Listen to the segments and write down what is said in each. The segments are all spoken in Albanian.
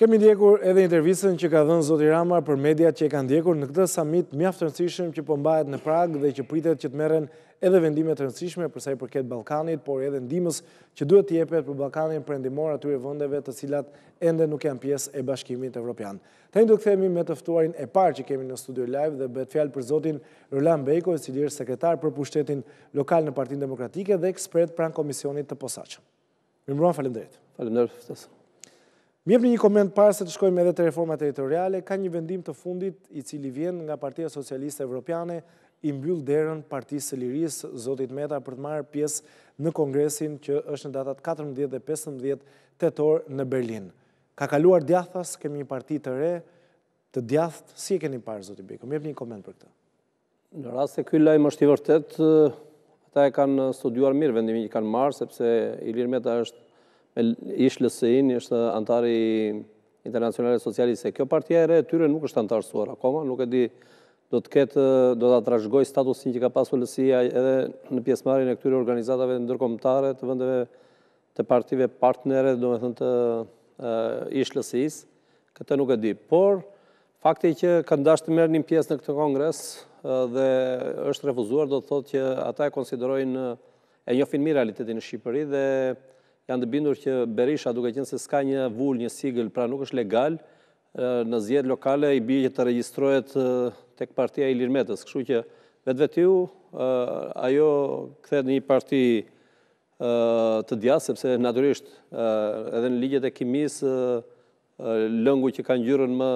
Kemi ndjekur edhe intervjisen që ka dhënë Zoti Rama për media që e ka ndjekur në këtë samit mjaftë të rëndësishëm që po në Prag dhe që pritet që të meren edhe vendimet të rëndësishme përsa i përket Balkanit, por edhe ndimës që duhet të jepet për Balkanin për endimor atyre vëndeve të cilat ende nuk janë pjesë e bashkimit evropian. Ta i një duke themi me tëftuarin e parë që kemi në studio live dhe betë fjalë për Zotin Rulam Bejko, e lirë sekretar për pushtetin lokal në partinë demokratike dhe ekspert pranë komisionit të posaqëm. Mimbron, falem dhejtë. Falem dhejtë, Mi për një koment parë se të shkojmë edhe të reforma teritoriale, ka një vendim të fundit i cili vjen nga Partia Socialiste Evropiane i mbyllë derën Parti Sëliris, Zotit Meta, për të marë pjesë në kongresin që është në datat 14 dhe 15 të në Berlin. Ka kaluar djathas, kemi një parti të re, të djathë, si e keni parë, Zotit Beko? Mi për një koment për këtë. Në rrasë e këllaj më shtivërtet, ta e kanë studuar mirë vendimi që kanë marë, sepse Ilir Meta është ish lësëin, ishte antari internacionale socialiste. Kjo partia e re e tyre nuk është antarësuar akoma, nuk e di do të ketë, do të atrashgoj statusin që ka pasu lësia edhe në pjesmarin e këtyre organizatave të ndërkomtare të vëndeve të partive partnere, do me thënë të ish lësis, këte nuk e di. Por, fakti që kanë dashtë të merë një pjesë në këtë kongres dhe është refuzuar, do të thotë që ata e konsiderojnë e njofin mirë realitetin në Shqipëri dhe janë të bindur që Berisha, duke qenë se s'ka një vull, një sigël, pra nuk është legal, në zjedë lokale i bje që të registrojët tek partia i Lirmetës. Këshu që vetë t'ju, ajo këthet një parti të dja, sepse naturisht edhe në ligjet e kimis lëngu që ka njërën më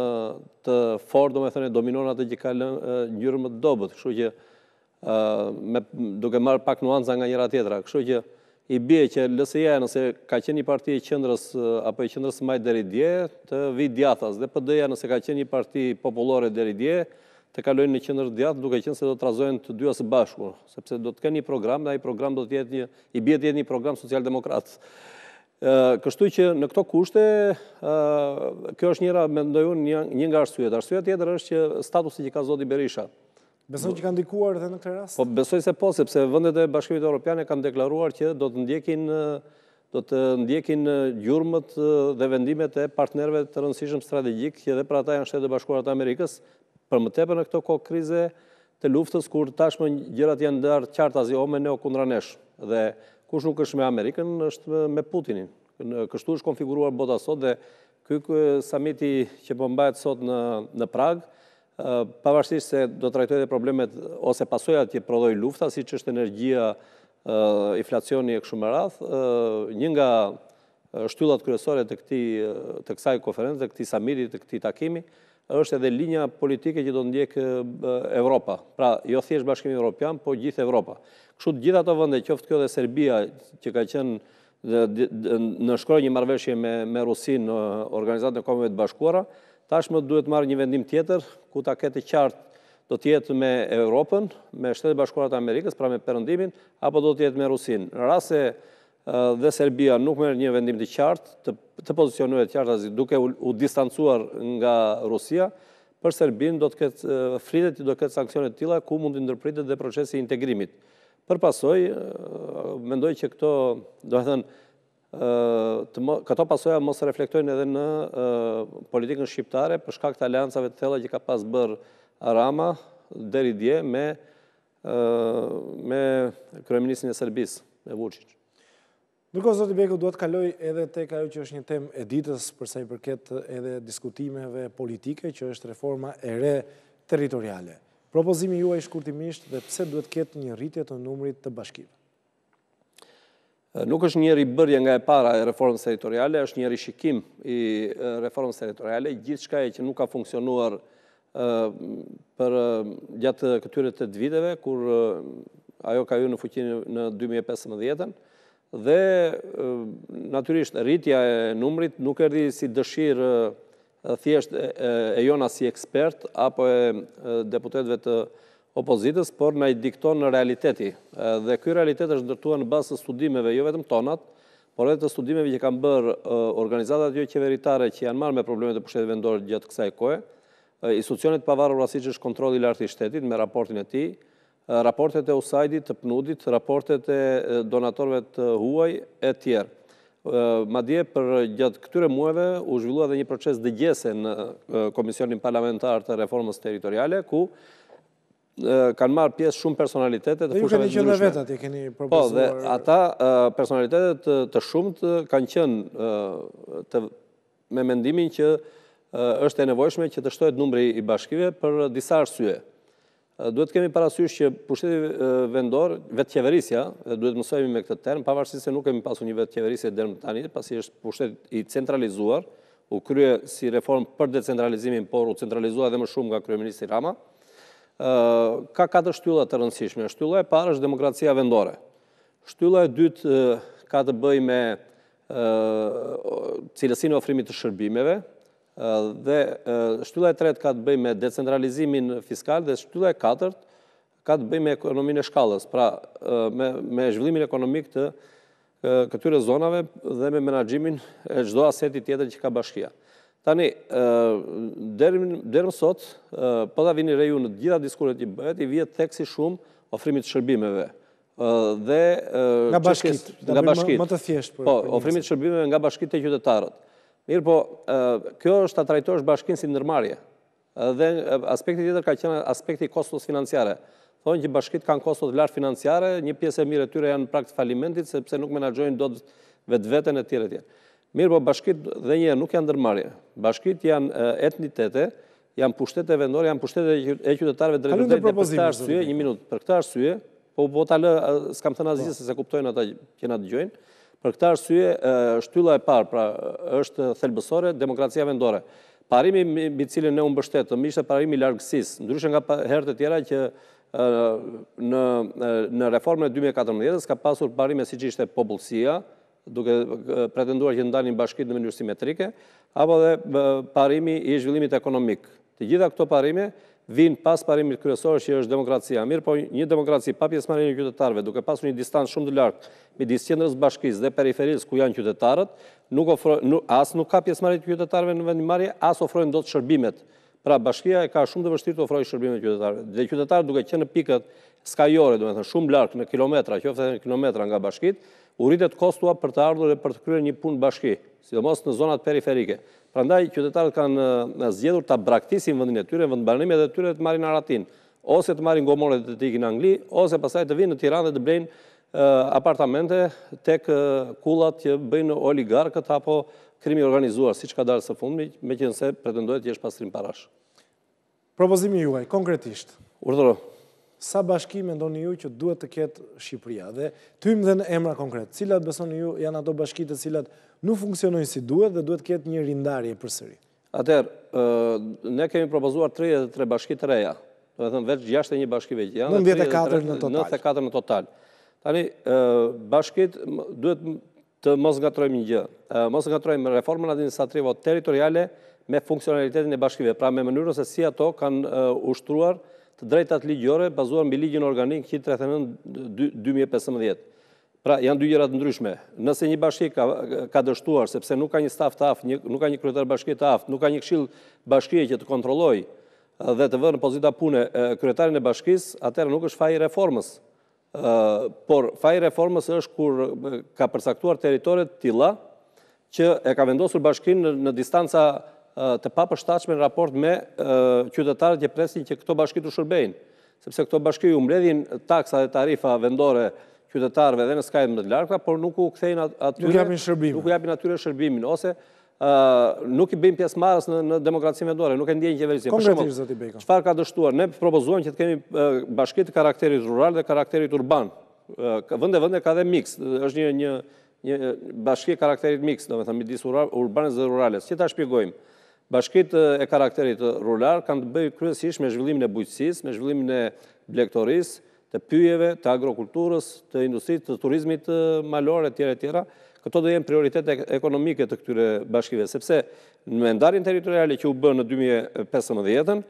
të for, do me thënë, dominon atë që ka njërën më të dobet. Këshu që duke marë pak nuanza nga njëra tjetra. Këshu që i bje që LSI-a nëse ka qenë një parti e qëndrës eh, apo e qëndrës majt dheri dje, të vit djathas, dhe PD-ja nëse ka qenë një parti populore dheri dje, të kalojnë në qëndrës djath, duke qenë se do të razojnë të dyja së bashku, sepse do të kënë një program, dhe i program do të jetë një, i bje të jetë një program social demokratës eh, Kështu që në këto kushte, eh, kjo është njëra, me ndojë një nga arsujet. Arsujet tjetër është që statusi që ka Zoti Berisha, Besoj që kanë dikuar edhe në këtë rast? Po, besoj se po, sepse vëndet e bashkimit e Europiane kanë deklaruar që do të ndjekin do të ndjekin gjurëmët dhe vendimet e partnerve të rëndësishëm strategjikë, që edhe pra ta janë shtetë bashkuarat Amerikës, për më tepe në këto kohë krize të luftës, kur tashmë gjërat janë ndarë qartë azi ome në okundranesh, dhe kush nuk është me Amerikën, është me Putinin. Kështu është konfiguruar bota sot, dhe këj samiti që përmbajt po sot në Pragë, pavarësisht se do të rajtojt e problemet ose pasojat që prodhoj lufta, si që është energia, inflacioni e këshumë rath, një nga shtyllat kryesore të kësaj konferenës, të këti samiri, të këti takimi, është edhe linja politike që do ndjekë Evropa. Pra, jo thjesht bashkimi Europian, po gjithë Evropa. Kështë gjitha të vënde, qoftë kjo dhe Serbia, që ka qenë në shkroj një marveshje me Rusin në organizatë në komëve të bashkuara, tashmë duhet marrë një vendim tjetër, ku ta kete qartë do tjetë me Europën, me shtetë bashkurat Amerikës, pra me përëndimin, apo do tjetë me Rusin. Në rase dhe Serbia nuk merë një vendim të qartë, të pozicionuje të qartë, duke u distancuar nga Rusia, për Serbin do të këtë fritet, do këtë sankcionet tila, ku mund të ndërpritet dhe procesi integrimit. Për pasoj, mendoj që këto, do e thënë, këto pasoja mos të reflektojnë edhe në politikën shqiptare, përshka këta aliancave të tëllë që ka pas bërë Rama, deri dje, me Kryeministin e Serbis, e Vucic. Nërko, Zotë Beku, duhet kaloj edhe te ka ju që është një tem e ditës, përsa i përket edhe diskutimeve politike, që është reforma e re territoriale. Propozimi juaj shkurtimisht dhe pse duhet ketë një rritje të numrit të bashkivë? Nuk është njeri bërje nga e para e reformës teritoriale, është njeri shikim i reformës teritoriale, gjithë shka e që nuk ka funksionuar për gjatë këtyre të dviteve, kur ajo ka ju në fuqinë në 2015-ën, dhe naturisht rritja e numrit nuk erdi si dëshirë thjesht e jona si ekspert, apo e deputetve të nështë, opozitës, por në i dikton në realiteti. Dhe këj realitet është ndërtuar në basë të studimeve, jo vetëm tonat, por edhe të studimeve që kanë bërë organizatat jo qeveritare që janë marrë me problemet e pushtetit vendorë gjatë kësaj kohë, institucionit pavarur rrasi është kontroli lartë i shtetit me raportin e ti, raportet e USAID-it, të pnudit, raportet e donatorve të huaj e tjerë. Ma dje për gjatë këtyre muave u zhvillua dhe një proces dhe në Komisionin Parlamentar të Reformës Territoriale, ku kanë marë pjesë shumë personalitetet të fushëve të ndryshme. Dhe ju kanë qënë dhe vetat, i keni propozuar... Po, dhe ata personalitetet të shumë të kanë qënë me mendimin që është e nevojshme që të shtojtë numri i bashkive për disa arsye. Duhet kemi parasysh që pushtetit vendor, vetë kjeverisja, duhet mësojmi me këtë term, pavarësit se nuk kemi pasu një vetë kjeverisje dhe në tani, pasi është pushtetit i centralizuar, u krye si reform për decentralizimin, por u centralizua dhe më shumë nga Kryeministri Rama, ka katë shtylla të rëndësishme. Shtylla e parë është demokracia vendore. Shtylla e dytë ka të bëj me cilësin e ofrimit të shërbimeve, dhe shtylla e tretë ka të bëj me decentralizimin fiskal, dhe shtylla e katërt ka të bëj me ekonomin e shkallës, pra me zhvillimin ekonomik të këtyre zonave dhe me menagjimin e gjdo asetit tjetër që ka bashkia. Tani, dherëm sot, po da vini reju në gjitha diskurët i bëhet, i vjetë teksi shumë ofrimit shërbimeve. Nga bashkit, nga bashkit. Më të thjesht. Po, ofrimit shërbimeve nga bashkit e qytetarët. Mirë po, kjo është të trajtojsh bashkin si nërmarje. Dhe aspekti tjetër ka qenë aspekti kostos financiare. Thonë që bashkit kanë kostos vlarë financiare, një pjesë e mire tyre janë praktë falimentit, sepse nuk menagjojnë do të vetë vetën e tjere tjere. Mirë po bashkit dhe njerë nuk janë dërmarje. Bashkit janë etnitete, janë pushtete vendore, janë pushtete e qytetarve dhe Për këta arsye, një minut, për këta arsye, po po lë, s'kam thënë nazisë po. se se kuptojnë ata kjena të gjojnë, për këta arsye, shtylla e parë, pra është thelbësore, demokracia vendore. Parimi mi cilin ne unë bështetëm, ishte parimi largësis, ndryshën nga herët e tjera që në reformën e 2014, s'ka pasur parime si që ishte popullësia, duke pretenduar që ndalin bashkit në mënyrë simetrike, apo dhe parimi i zhvillimit ekonomik. Të gjitha këto parime vinë pas parimit kryesor që është demokracia. Mirë, po një demokraci pa pjesëmarrjen e qytetarëve, duke pasur një distancë shumë të lartë midis qendrës bashkisë dhe periferisë ku janë qytetarët, nuk ofron as nuk ka pjesëmarrje të qytetarëve në vendimarrje, as ofrojnë dot shërbimet. Pra bashkia e ka shumë të vështirë të ofrojë shërbimet qytetarëve. Dhe qytetarët duke qenë në pikat skajore, domethënë shumë lart në kilometra, qoftë në kilometra nga bashkitë, u rritet kostua për të ardhur e për të kryer një punë bashki, sidomos në zonat periferike. Prandaj qytetarët kanë zgjedhur ta braktisin vendin e tyre, vend e tyre të marrin aratin, ose të marrin gomorët të tikin në Angli, ose pastaj të vinë në Tiranë dhe të blejnë apartamente tek kullat që bëjnë oligarkët apo krimi i organizuar, siç ka dalë së fundmi, meqense pretendojnë të jesh pastrim parash. Propozimi juaj konkretisht. Urdhëro sa bashkime ndonë ju që duhet të ketë Shqipëria. Dhe të imë dhe në emra konkret, cilat beson ju janë ato bashkite cilat nuk funksionojnë si duhet dhe duhet ketë një rindarje për sëri. Atër, ne kemi propozuar 33 bashkit të reja, dhe dhe në veç gjasht e një bashkive që janë 94 në total. Tani, bashkit duhet të mos nga trojmë një gjë, mos nga trojmë reformën atë një satrivo teritoriale me funksionalitetin e bashkive, pra me mënyrën se si ato kanë ushtruar të drejtat ligjore bazuar mbi ligjin organik 139-2015. Pra, janë dy gjërat ndryshme. Nëse një bashkik ka dështuar, sepse nuk ka një staf të aftë, nuk ka një kryetar bashkik të aftë, nuk ka një kshil bashkije që të kontrolloj dhe të vërë në pozita pune kryetarin e bashkis, atërë nuk është faj reformës. Por, faj reformës është kur ka përsaktuar teritorit tila që e ka vendosur bashkin në distanca të papër në raport me qytetarët që presin që këto bashki të shërbejnë. Sepse këto bashki ju mbledhin taksa dhe tarifa vendore qytetarëve dhe në skajtë më të larkëta, por nuk u kthejnë atyre... Nuk u japin atyre shërbimin, ose nuk i bim pjesë marës në demokracinë vendore, nuk e ndjenjë qeverisim. Konkretisht, zëti Bejko. Qëfar ka dështuar? Ne propozuan që të kemi bashki të karakterit rural dhe karakterit urban. Vënde vënde ka dhe mix, është një bashki karakterit mix, do me thëmë, midis urbanës dhe ruralës. Që ta shpjegojmë? Bashkit e karakterit rullar kanë të bëjë kryesisht me zhvillimin e bujqësis, me zhvillimin e blektoris, të pyjeve, të agrokulturës, të industrit, të turizmit malore, tjera e tjera. Këto dhe jenë prioritet e ekonomike të këtyre bashkive, sepse në mendarin teritoriali që u bërë në 2015-ën,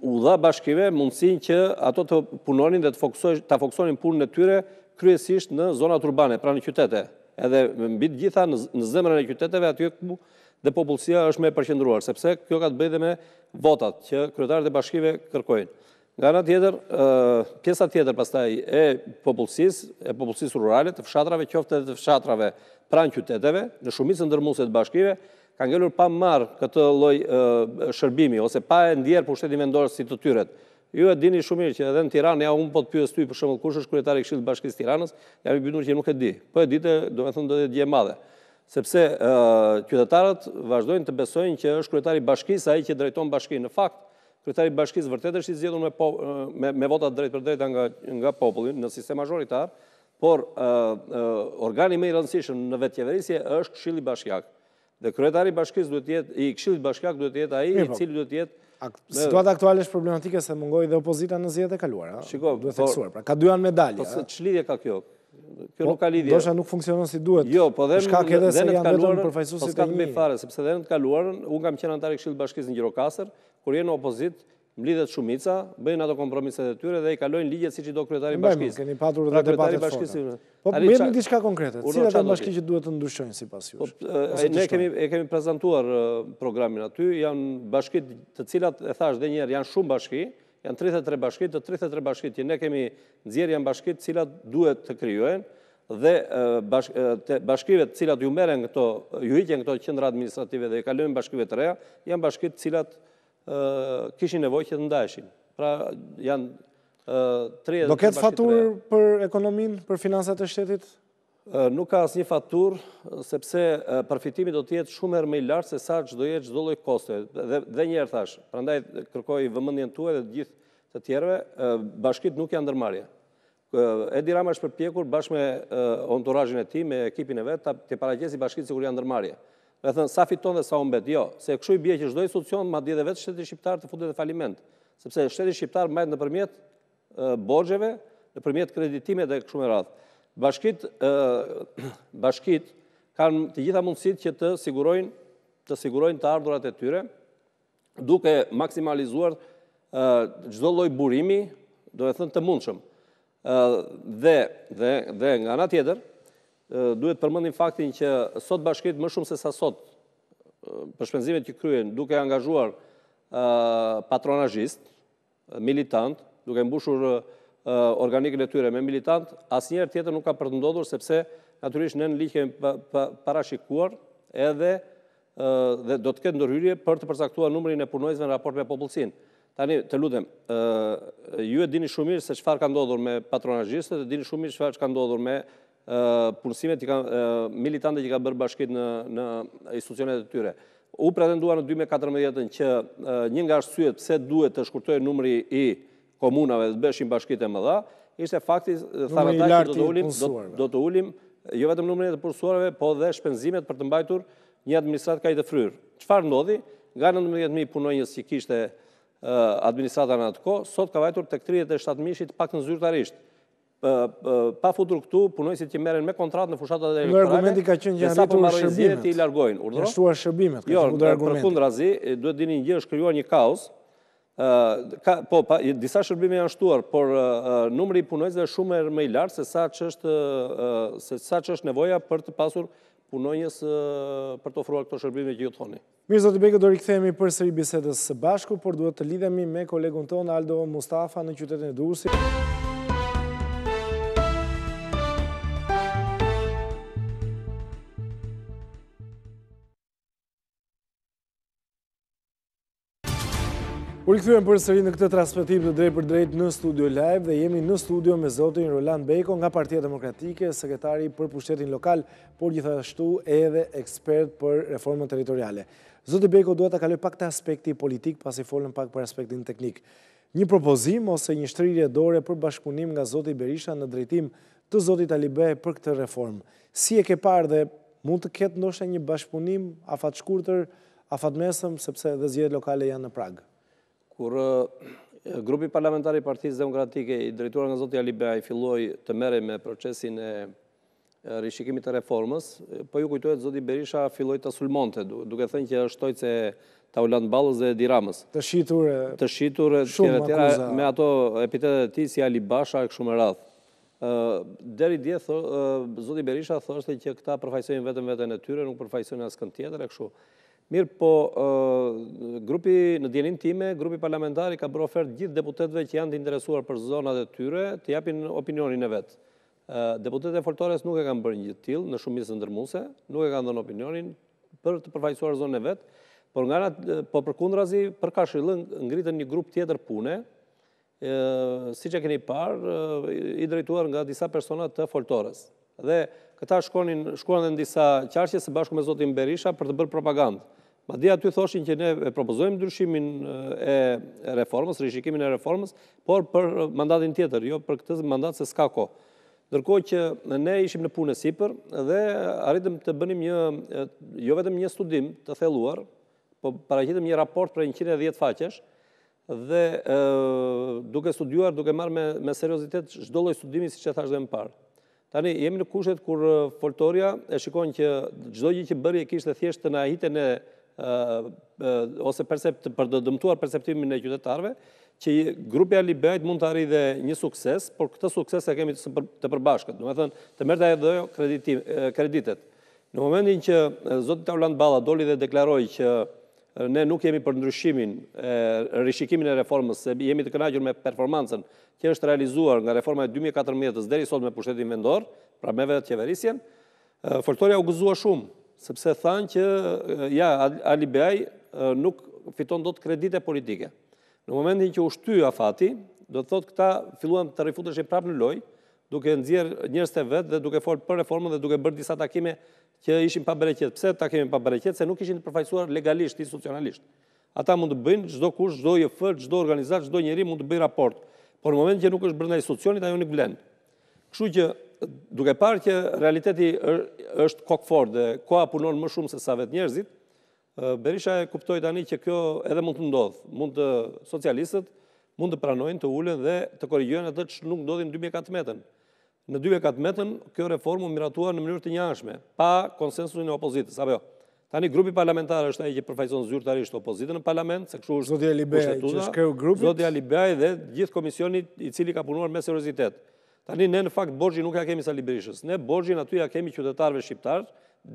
u dha bashkive mundësin që ato të punonin dhe të foksonin punën e tyre kryesisht në zonat urbane, pra në qytete, edhe mbi të gjitha në zemrën e qyteteve aty ku dhe popullësia është me përqendruar, sepse kjo ka të bëjë me votat që kryetarët e bashkive kërkojnë. Nga nga tjetër, pjesa tjetër pastaj e popullësis, e popullësis rurale të fshatrave, qofte dhe të fshatrave pranë qyteteve, në shumisë ndërmuset bashkive, ka ngellur pa marë këtë loj shërbimi, ose pa e ndjerë për shtetin vendorës si të tyret. Ju e dini shumë mirë që edhe në Tiranë ja un po të pyes ty për shembull kush është kryetari i Këshillit Bashkisë të Tiranës, jam i bindur që nuk e di. Po e ditë, domethënë do të jetë dje madhe. Sepse uh, qytetarët vazhdojnë të besojnë që është kryetari i bashkisë ai që drejton bashkinë. Në fakt, kryetari i bashkisë vërtet është i zgjedhur me, po, me me vota drejt për drejtë nga nga populli në sistem majoritar, por ë uh, uh, organi më i rëndësishëm në vetë qeverisje është Këshilli Bashkiak. Dhe kryetari i bashkisë duhet të jetë i Këshillit Bashkiak duhet të jetë ai i po. cili duhet të jetë Situata aktuale është problematike se mungoj dhe opozita në zjetë e kaluar. Shiko, duhet të po- eksuar. Pra, ka dujan medalja. Po që lidhja ka kjo? Kjo po, nuk ka lidhja. nuk funksionon si duhet. Jo, po dhe po në të kaluar, po s'ka të me fare, sepse dhe në të kaluar, unë kam qenë antare i këshilë bashkisë në Gjirokasër, kur jenë opozit, mblidhet shumica, bëjnë ato kompromiset e tyre dhe i kalojnë ligjet si që do kryetari bashkisë. Në bëjmë, keni patur pra, dhe debatet fona. Po bëjmë në diçka konkrete, cilat dhe bashkisë që duhet të ndryshojnë si pas jush? Po, ne e kemi prezentuar programin aty, janë bashkit të cilat, e thash dhe njerë, janë shumë bashki, janë 33 bashkit, të 33 bashkit, që ne kemi nëzjerë janë bashkit cilat duhet të kryojnë, dhe bashkive cilat ju meren këto, ju hitjen këto qëndra administrative dhe i kalojnë bashkive të reja, janë bashkit cilat të kishin nevojë që të ndaheshin. Pra janë 30 Do ketë fatur për ekonominë, për financat e shtetit? Nuk ka asë një fatur, sepse përfitimi do tjetë shumë herë me i lartë se sa që do jetë që dolloj koste. Dhe, dhe njerë thash, prandaj kërkoj vëmëndjen të uaj dhe gjithë të tjerve, bashkit nuk janë dërmarje. Edi Rama është përpjekur bashkë me onturajin e ti, me ekipin e vetë, të paraqesi bashkit se kur janë dërmarje dhe thënë sa fiton dhe sa umbet, jo, se këshu i bje që shdoj institucion, ma di dhe vetë shtetit shqiptar të fundet e faliment, sepse shtetit shqiptar majtë në përmjet borgjeve, në përmjet kreditime dhe këshu me radhë. Bashkit, bashkit, kanë të gjitha mundësit që të sigurojnë, të sigurojnë të ardurat e tyre, duke maksimalizuar gjdo loj burimi, do e thënë të mundshëm. Dhe, dhe, dhe nga nga tjetër, duhet përmëndin faktin që sot bashkit më shumë se sa sot për shpenzimet që kryen duke angazhuar patronajist, militant, duke mbushur organikën e tyre me militant, as njerë tjetër nuk ka për të ndodhur, sepse naturisht në në liqe parashikuar edhe dhe do të këtë ndërhyrje për të përsaktua numërin e punojzve në raport me popullësin. Tani, të ludhem, ju e dini shumirë se qëfar ka ndodhur me patronajistët, e dini shumirë qëfar që ka ndodhur me punësime militante që ka bërë bashkit në institucionet e tyre. U pretendua në 2014-ën që një nga arsyet pëse duhet të shkurtoj nëmëri i komunave dhe të bëshim bashkit e më dha, ishte faktis, thamë ta që do të ullim, jo vetëm numërin e të punësuarve, po dhe shpenzimet për të mbajtur një administrat ka i të fryrë. Qëfar ndodhi? Nga në 19.000 punojnjës që kishte administrata në atë ko, sot ka vajtur të këtërijet e 7.000 që të pak në nëzyrtarishtë pa futur këtu punojësit që meren me kontrat në fushatat e elektorale... Në argumenti ka qenë gjenë rritur po në shërbimet. Në shtua shërbimet, ka jo, qenë këtë argumenti. Jo, duhet dini një gjë, është kryuar një kaos. Po, disa shërbime janë shtuar, por numëri i punojësit e shumë e i lartë, se sa që është nevoja për të pasur punojës për të ofruar këto shërbime që ju të thoni. Mirë Zotë Beke, do rikëthejemi për sëri bisedës së bashku, por duhet të lidhemi me kolegun tonë Aldo Mustafa në qytetin e Durësit. Ullë rikëthujem për sërinë në këtë transmitim të drejt për drejt në studio live dhe jemi në studio me zotin Roland Bejko nga Partia Demokratike, sekretari për pushtetin lokal, por gjithashtu edhe ekspert për reformën teritoriale. Zotin Bejko duhet të kaloj pak të aspekti politik pas i folën pak për aspektin teknik. Një propozim ose një shtrirje dore për bashkunim nga zotin Berisha në drejtim të zotin Talibe për këtë reformë. Si e ke parë dhe mund të ketë ndoshe një bashkunim afat shkurëtër, mesëm, sepse dhe lokale janë në pragë? kur eh, grupi parlamentari i Partisë Demokratike i drejtuar nga zoti Ali i filloi të mere me procesin e rishikimit të reformës, po ju kujtohet zoti Berisha filloi të sulmonte, duke thënë që është se ta u lënë ballës dhe Diramës. Të shitur e të shitur e tjera me ato epitetet e ti si Ali Basha e kështu me radhë. deri dje zoti Berisha thoshte që këta përfaqësojnë vetëm vetën e tyre, nuk përfaqësojnë askën tjetër e kështu. Mirë po, grupi në djenin time, grupi parlamentari ka bërë ofertë gjithë deputetve që janë të interesuar për zonat e tyre, të japin opinionin e vetë. e Foltores nuk e kanë bërë një tilë në shumisë ndërmuse, nuk e kanë dhënë opinionin për të përfajsuar zonë e vetë, por nga nga po për kundrazi, për ka shilën ngritën një grup tjetër pune, si që keni parë, i drejtuar nga disa personat të Foltores. Dhe këta shkonin, shkonin në disa qarqje se bashku me Zotin Berisha për të bërë propagandë. Ma dhja ty thoshin që ne e propozojmë ndryshimin e reformës, rishikimin e reformës, por për mandatin tjetër, jo për këtës mandat se s'ka ko. Ndërko që ne ishim në punë e sipër dhe arritëm të bënim një, jo vetëm një studim të theluar, po para një raport për 110 faqesh, dhe duke studuar, duke marrë me seriositet shdolloj studimi si që thash dhe më parë. Tani, jemi në kushet kur foltoria e shikon që gjdojgjit që bërje kishtë e thjeshtë të na e ose për të dëmtuar perceptimin e qytetarve, që grupja Libejt mund të arri dhe një sukses, por këtë sukses e kemi të përbashkët, në me thënë të mërta e dhe kreditet. Në momentin që Zotit Aulant Bala doli dhe deklaroj që ne nuk jemi për ndryshimin, rishikimin e reformës, se jemi të kënajgjur me performancen që është realizuar nga reforma e 2014-ës deri sot me pushtetin vendor, pra me vetë qeverisjen, fërtoria u gëzua shumë, sepse thanë që, ja, Ali Beaj nuk fiton do të kredite politike. Në momentin që ushtu a fati, do të thotë këta filluan të rifutë prapë në loj, duke nëzirë njërës të vetë dhe duke folë për reformën dhe duke bërë disa takime që ishin pa bereqet. Pse takime pa bereqet? Se nuk ishin të përfajsuar legalisht, institucionalisht. Ata mund të bëjnë, gjdo kush, gjdo je fërë, gjdo organizat, gjdo njeri mund të bëjnë raport. Por në moment që nuk është bërna institucionit, ajo nuk blendë. Këshu që duke parë që realiteti është kokëfor dhe koa punon më shumë se sa vetë njerëzit, Berisha e kuptoj tani që kjo edhe mund të ndodhë, mund të socialistët, mund të pranojnë, të ullën dhe të korigjohen e të që nuk ndodhin në 2014-ën. Në 2014-ën, kjo reformu miratuar në mënyrë të njashme, pa konsensusin e opozitës, Apo jo. Tani, grupi parlamentarë është nëjë që përfajson zyrtarisht opozitën në parlament, se këshu është kështetuda, zotja Libaj dhe gjithë komisionit i cili ka punuar me seriositetë. Tani ne në fakt borgji nuk ja kemi sa librishës, ne borgjin aty ja kemi qytetarve shqiptarë,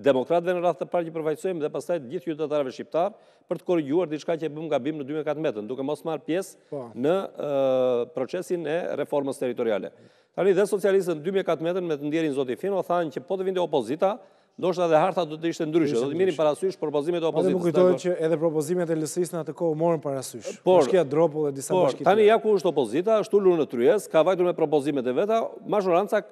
demokratëve në rrath të parë që përfaqësojmë dhe pastaj gjithë qytetarëve shqiptar për të korrigjuar diçka që e bëm gabim në 2014, duke mos marr pjesë po. në uh, procesin e reformës territoriale. Tani dhe socialistët në 2014 me të ndjerin Zoti Fino thanë që po të vinte opozita, ndoshta edhe harta do të ishte ndryshe, do të merrin parasysh propozimet e opozitës. Po më kujtohet që edhe propozimet e LSI-s në atë kohë morën parasysh. Po shkia dropull dhe disa bashkitë. Po tani ja ku është opozita, ashtu lulën në tryes, ka vajtur me propozimet e veta, majoranca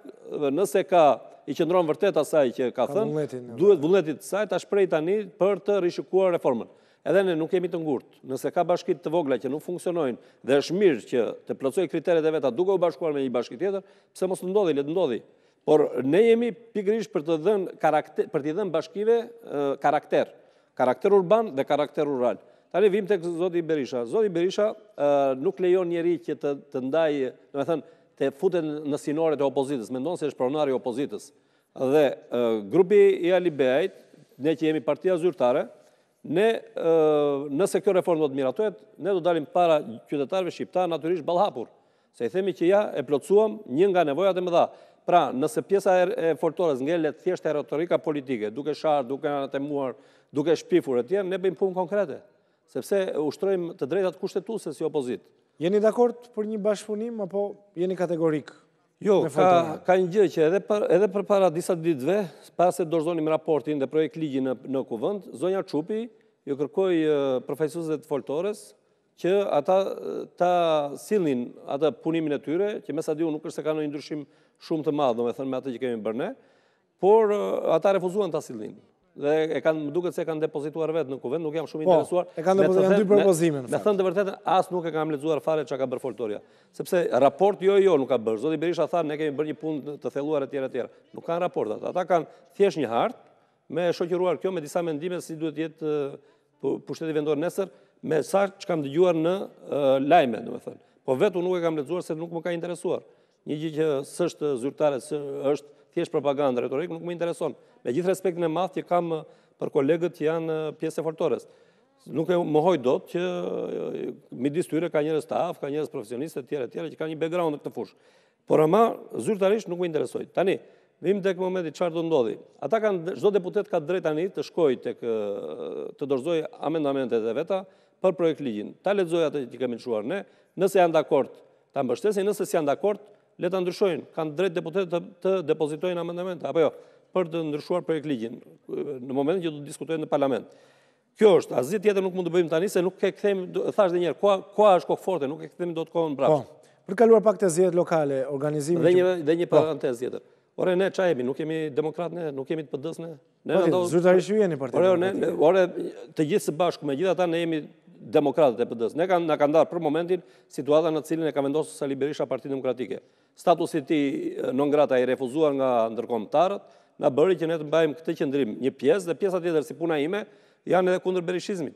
nëse ka i qendron vërtet asaj që ka thënë, duhet vullneti i saj ta shpreh tani për të rishikuar reformën. Edhe ne nuk kemi të ngurtë, nëse ka bashkitë të vogla që nuk funksionojnë dhe është mirë që të plotësoj kriteret e veta duke u bashkuar me një bashki tjetër, pse mos ndodhi, le të ndodhi. Por ne jemi pikrish për të dhenë karakter, për të dhenë bashkive karakter, karakter urban dhe karakter rural. Tani vim tek Zoti Berisha. Zoti Berisha nuk lejon njeri që të, të ndaj, dhe me thënë, të futen në sinore të opozitës, me ndonë se është pronari opozitës. Dhe grupi i Alibejt, ne që jemi partia zyrtare, ne, nëse kjo reform do të miratuet, ne do dalim para qytetarve shqiptarë naturisht balhapur, se i themi që ja e plotësuam një nga nevojat e më dha. Pra, nëse pjesa e fortores ngellet thjeshtë e retorika politike, duke sharë, duke anatemuar, duke shpifur e tjerë, ne bëjmë punë konkrete, sepse ushtrojmë të drejtat kushtetuse si opozit. Jeni dakord për një bashkëpunim, apo jeni kategorik? Jo, ka një gjithë që edhe për para disa ditve, pas e dorzonim raportin dhe projekt ligji në kuvënd, Zonja Qupi ju kërkoj profesuset fortores, që ata silnin atë punimin e tyre, që mes adiu nuk është se ka në ndryshim shumë të madhë, do me thënë me atë që kemi bërë ne, por ata refuzuan të asilin. Dhe e kanë, më duket se e kanë depozituar vetë në kuvend, nuk jam shumë po, interesuar. Po, e kanë depozituar, janë dy propozime. Me thënë të vërtetë, asë nuk e kam lezuar fare që ka bërë foltoria. Sepse raport jo, jo, nuk ka bërë. Zoti Berisha tha, ne kemi bërë një punë të theluar e tjera, tjera. Nuk kanë raportat. Ata kanë thjesht një hartë, me shokiruar kjo me disa mendime si duhet jetë pushteti vendor nesër, me sa që kam dëgjuar në lajme, në me thënë. Po vetë nuk e kam lezuar se nuk më ka interesuar një gjithë që sështë zyrtare, së është thjesht propaganda retorikë, nuk më intereson. Me gjithë respektin e mathë që kam për kolegët që janë pjesë e fortores. Nuk e më hojdo të që midis tyre ka njërës taf, ka njërës profesioniste, tjere, tjere, që ka një background në këtë fush. Por ama, zyrtarisht nuk më interesoj. Tani, vim të këmë me di qarë do ndodhi. Ata kanë, zdo deputet ka drejt tani të shkoj të të dorzoj amendamentet e veta për projekt ligjin. Ta letëzoj atë që kemi në shuar ne, nëse janë dakord të ambështesin, nëse si janë dakord, le të ndryshojnë, kanë drejt deputetet të depozitojnë amendementa, apo jo, për të ndryshuar e ligjin, në momentin që të diskutojnë në parlament. Kjo është, a zi tjetër nuk mund të bëjmë tani, se nuk e këthejmë, thash dhe njerë, kua është kohë forte, nuk e këthejmë do po, të kohën në prapshë. Për kaluar pak të zjetë lokale, organizimit Dhe një, dhe një parantez po. tjetër. Ore, ne, qa jemi, nuk jemi demokrat, ne, nuk jemi të pëdës, ne... Ne, po, jeni partijë. ore, të gjithë së bashku, me gjitha ta, ne jemi demokratët e pëdës. Ne kanë në kanë darë për momentin situata në cilin e ka vendosë sa liberisha partijë demokratike. Statusit ti në ngrata i refuzuar nga ndërkomtarët, në bëri që ne të mbajmë këtë qëndrim një pjesë, dhe pjesë atjetër si puna ime, janë edhe kundër berishizmit.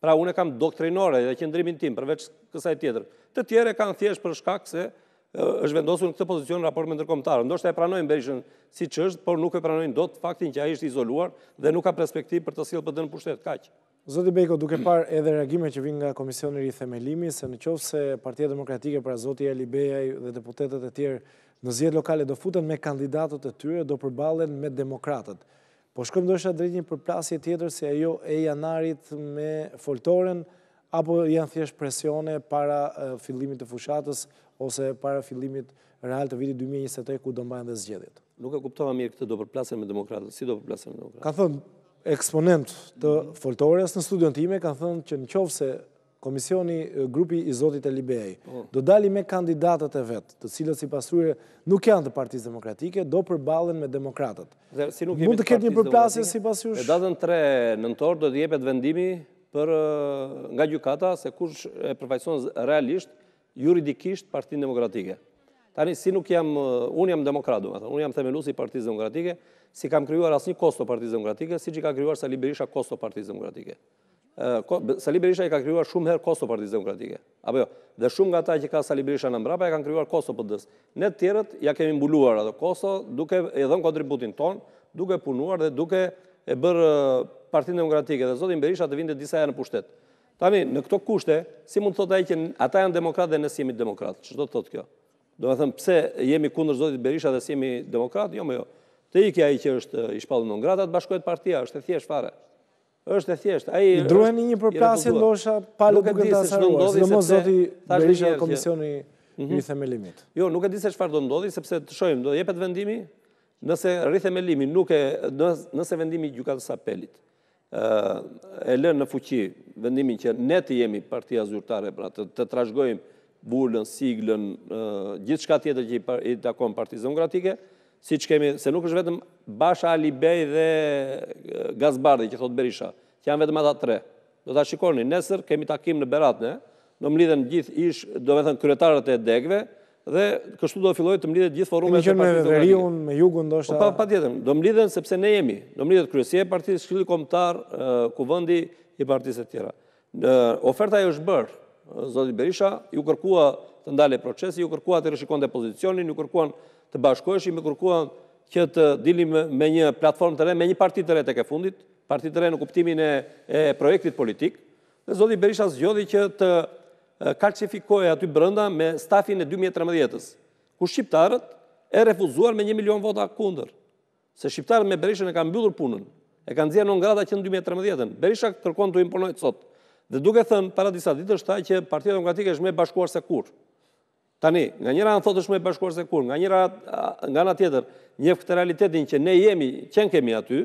Pra une kam doktrinore dhe qëndrimin tim, përveç kësaj tjetër. Të tjere kanë thjesht për shkak se është vendosur në këtë pozicion në raport me ndërkomtarën. Ndo shte e pranojnë berishën si është, por nuk e pranojnë do të faktin që a ishtë izoluar dhe nuk ka perspektiv për të silë për dënë pushtet, kaxë. Zoti Bejko, duke par edhe reagime që vinë nga Komisioni i Themelimi, se në qovë se Partia Demokratike pra Zoti Eli Bejaj dhe deputetet e tjerë në zjetë lokale do futen me kandidatët e tyre, do përbalen me demokratët. Po shkëm do shëtë drejtë një përplasje tjetër se ajo e janarit me foltoren, apo janë thjesht presione para fillimit të fushatës, ose para fillimit real të vitit 2023, ku do mbajnë dhe zgjedit. Nuk e kuptoha mirë këtë do përplasen me demokratët, si do përplasen me demokratët? Ka thënë, eksponent të mhm. foltorës në studion time kanë thënë që në qovë se komisioni grupi i Zotit e Libej po. do dali me kandidatët e vetë të cilët si pasurje nuk janë të partiz demokratike, do përbalen me demokratët. Mund të ketë një përplasje si pasurje? E datën tre nëntor do të jepet vendimi për nga gjukata se kush e përfajson realisht juridikisht partin demokratike. Tani, si nuk jam, uh, unë jam demokratu, unë jam themelu si partiz demokratike, si kam kryuar asë një kosto partiz demokratike, si që ka kryuar Sali Berisha kosto partiz demokratike. Uh, Sali Berisha i ka kryuar shumë her kosto partiz demokratike. Apo jo, dhe shumë nga ta që ka Sali Berisha në mbrapa, i kanë kryuar kosto për dësë. Ne të tjerët, ja kemi mbuluar atë kosto, duke edhe dhënë kontributin ton, duke punuar dhe duke e bërë uh, partiz demokratike. Dhe zotin Berisha të vinde disa e në pushtet. Tani, në këto kushte, si mund të thotë e që ata janë demokrat dhe jemi demokrat, që do të kjo? do me thëmë pse jemi kundër Zotit Berisha dhe si jemi demokrat, jo me jo, të ikja i që është i shpallu në ngrata bashkohet bashkojt partia, është e thjesht fare. është e thjesht. I druhen një përplasje, ndosha palë duke të asarua. së në mos Zotit Berisha dhe komisioni i mhm. themelimit. Jo, nuk e di se shfarë do ndodhi, sepse të shojmë, do jepet vendimi, nëse rrithemelimi nuk e, nëse vendimi gjukatës apelit, e lënë në fuqi vendimin që ne të jemi partia zyrtare, pra të trashgojmë Bullën, siglën, gjithë shka tjetër që i takon partizë demokratike, si që kemi, se nuk është vetëm Basha, Alibej dhe Gazbardi, që thotë Berisha, që janë vetëm ata tre. Do të shikoni, nesër kemi takim në Beratne, në më lidhen gjithë ish, do me thënë, kryetarët e degve, dhe kështu do filloj të më gjithë forumet e partizë demokratike. Në rion, me jugun, do shta... Po, pa tjetëm, do më lidhen sepse ne jemi, do më lidhen e partizë, shkili komtar, kuvëndi i partizët tjera. Oferta e është bërë, Zoti Berisha, ju kërkua të ndale procesi, ju kërkua të rëshikon depozicionin, pozicionin, ju kërkuan të bashkojshim, ju kërkuan që të dilim me një platform të re, me një partit të re të ke fundit, partit të re në kuptimin e projektit politik, dhe Zoti Berisha zgjodhi që të kalcifikoj aty brënda me stafin e 2013-ës, ku shqiptarët e refuzuar me një milion vota kunder, se shqiptarët me Berisha në kam bjudur punën, e kanë zirë në ngrada që në 2013-ën, Berisha kërkon të imponojt sotë, Dhe duke thënë para disa ditë është taj që partijet e është me bashkuar se kur. Tani, nga njëra në thotë është me bashkuar se kur, nga njëra nga nga tjetër njëfë këtë realitetin që ne jemi, që në kemi aty,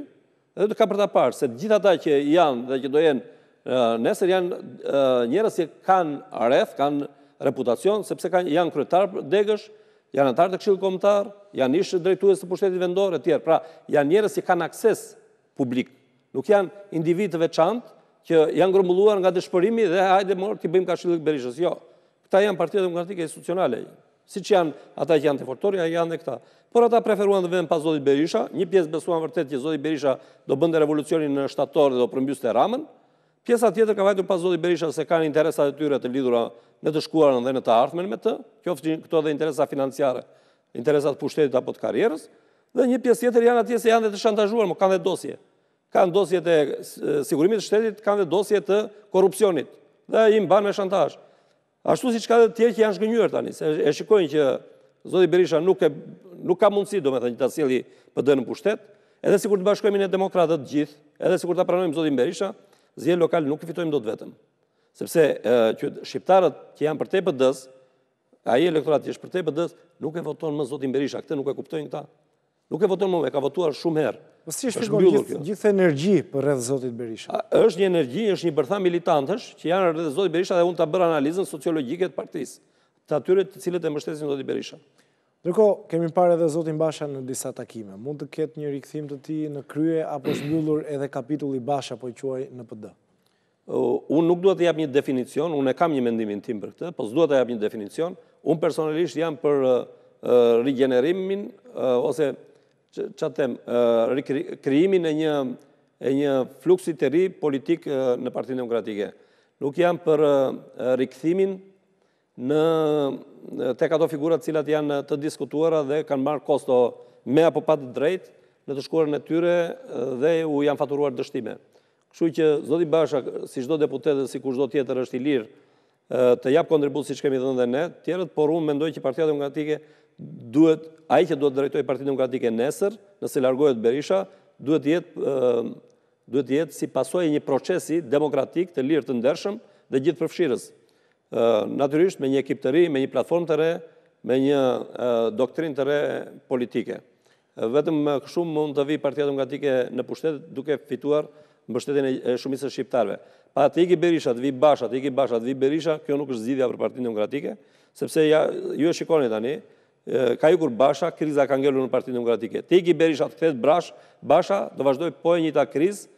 edhe të ka përta parë, se gjitha ta që janë dhe që dojen nesër, janë njërës që kanë areth, kanë reputacion, sepse janë kryetar degësh, janë antarë të kshilë komëtarë, janë ishë drejtu të pushtetit vendore, tjerë, pra janë njërës që kanë akses publik, nuk janë individ të veçantë, që janë grumbulluar nga dëshpërimi dhe hajde morë të bëjmë të Berishës. Jo, këta janë partijet demokratike institucionale, si që janë ata që janë të fortoria, janë dhe këta. Por ata preferuan dhe vedhen pas Zodit Berisha, një pjesë besuan vërtet që Zodit Berisha do bënde revolucionin në shtator dhe do përmbjus të ramën, pjesa tjetër ka vajtur pas Zodit Berisha se kanë interesat e tyre të lidhura në të shkuarën dhe në të artmen me të, kjoftë këto dhe interesat financiare, interesat pushtetit apo të karierës, dhe një pjesë tjetër janë atje se janë dhe të shantazhuar, më kanë dhe dosje kanë dosje të sigurimit të shtetit, kanë dhe dosje të korupcionit, dhe im banë me shantash. Ashtu si që ka dhe tjerë që janë shkënjurë tani, se e shikojnë që Zodi Berisha nuk ka mundësi, do me thënë, të cili pëdë në pushtet, edhe si kur të bashkojmë në demokratët gjithë, edhe si kur të pranojmë Zodi Berisha, zje lokal nuk i fitojmë do të vetëm. Sepse shqiptarët që janë për te a i elektorat që është për te pëdës, nuk e votonë më Zodi Berisha, këte nuk e kuptojnë këta. Nuk e votonë më, e ka votuar shumë herë. Mësë që shpikon gjithë energji për rrëdhë Zotit Berisha? është një energji, është një bërtha militantësh, që janë rrëdhë Zotit Berisha dhe unë të bërë analizën sociologiket partis, të atyre të cilët e mështesin Zotit Berisha. Ndërko, kemi pare dhe Zotin Basha në disa takime. Mund të ketë një rikëthim të ti në krye, apo shmullur edhe kapitulli Basha, po i quaj në PD? Unë nuk duhet të japë një definicion, unë e kam një mendimin tim për këtë, po duhet të japë një definicion. Unë personalisht jam për rigenerimin, ose që të temë, në një e një fluksi të ri politik në partinë demokratike. Nuk jam për rikëthimin në tek ato figurat cilat janë të diskutuara dhe kanë marrë kosto me apo patë drejt në të shkuarën e tyre dhe u janë faturuar dështime. Këshu që Zoti Basha, si shdo deputet si si kushdo tjetër është i lirë të japë kontribut si që kemi dhënë dhe ne, tjerët, por unë mendoj që partijat demokratike duhet, a i që duhet drejtoj partijat demokratike nesër, nëse largohet Berisha, duhet jetë si pasoj një procesi demokratik të lirë të ndershëm dhe gjithë përfshirës. Natyrisht me një ekip të ri, me një platform të re, me një doktrin të re politike. Vetëm shumë mund të vi partijat demokratike në pushtet duke fituar mbështetjen e shumicës shqiptarëve. Pa të iki Berisha, të vi Basha, të iki Basha, të vi Berisha, kjo nuk është zgjidhja për Partinë Demokratike, sepse ja, ju e shikoni tani, ka ikur Basha, kriza ka ngelur në Partinë Demokratike. Të iki Berisha, të kthehet Brash, Basha do vazhdoi po e njëta krizë,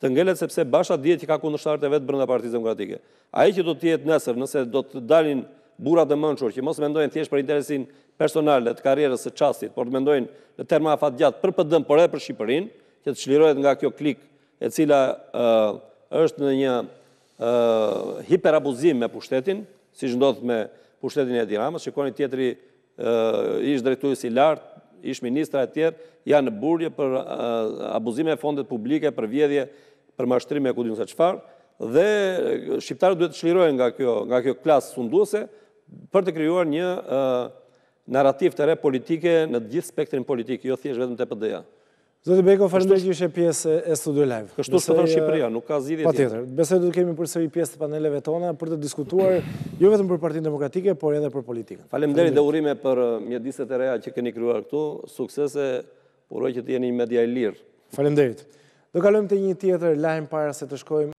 të ngelet sepse Basha dihet që ka kundërshtarët e vet brenda Partisë Demokratike. Ai që do të jetë nesër, nëse do të dalin burrat e mençur që mos mendojnë thjesht për interesin personal të karrierës së çastit, por të mendojnë në terma afatgjat për PD-n, por edhe për Shqipërinë, që të çlirohet nga kjo klikë e cila është në një hiperabuzim me pushtetin, si shëndodhë me pushtetin e Dinamës, që koni tjetëri ishë drejtujës i lartë, ishë ministra e tjetë, janë në burje për abuzime e fondet publike, për vjedhje, për mashtrim e kudinës e qëfarë, dhe shqiptarët duhet të shlirojnë nga kjo klasë sunduse për të kryuar një narrativ të re politike në gjithë spektrin politikë, jo thjesht vetëm të PDA. Zotë Beko, farëndër që ishe pjesë e Studio Live. Kështu shpëton Shqipëria, nuk ka zidhje të... Pa tjetër, besoj du të kemi përsëri pjesë të paneleve tona për të diskutuar, jo vetëm për partinë demokratike, por edhe për politikën. Falem dhe urime për uh, mjediset e reja që keni kryuar këtu, suksese, uroj që të jeni një media i lirë. Falem Do kalëm të një tjetër, lajmë para se të shkojmë.